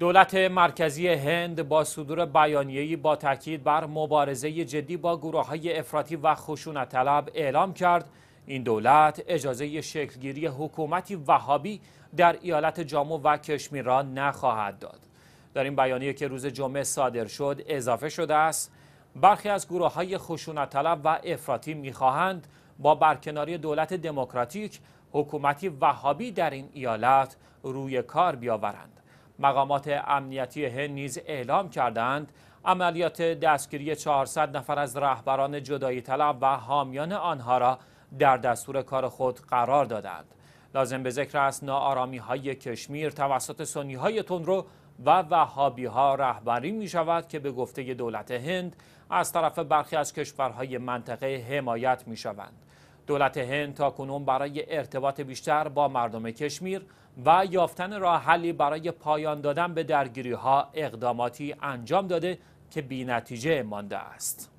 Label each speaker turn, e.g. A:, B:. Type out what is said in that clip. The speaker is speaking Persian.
A: دولت مرکزی هند با صدور بیانیه‌ای با تاکید بر مبارزه جدی با گروه‌های افراطی و خشونت طلب اعلام کرد این دولت اجازه شکلگیری حکومتی وهابی در ایالت جامو و کشمیر را نخواهد داد. در این بیانیه که روز جمعه صادر شد اضافه شده است برخی از گروه‌های های خشونت طلب و افراطی می‌خواهند با برکناری دولت دموکراتیک حکومتی وهابی در این ایالت روی کار بیاورند. مقامات امنیتی هند نیز اعلام کردند عملیات دستگیری 400 نفر از رهبران جدایی طلب و حامیان آنها را در دستور کار خود قرار دادند لازم به ذکر است ناآرامی های کشمیر توسط سنی های تندرو و وهابی ها رهبری می شود که به گفته دولت هند از طرف برخی از کشورهای منطقه حمایت می شوند دولت هند تا کنون برای ارتباط بیشتر با مردم کشمیر و یافتن راه حلی برای پایان دادن به درگیری ها اقداماتی انجام داده که بی نتیجه مانده است.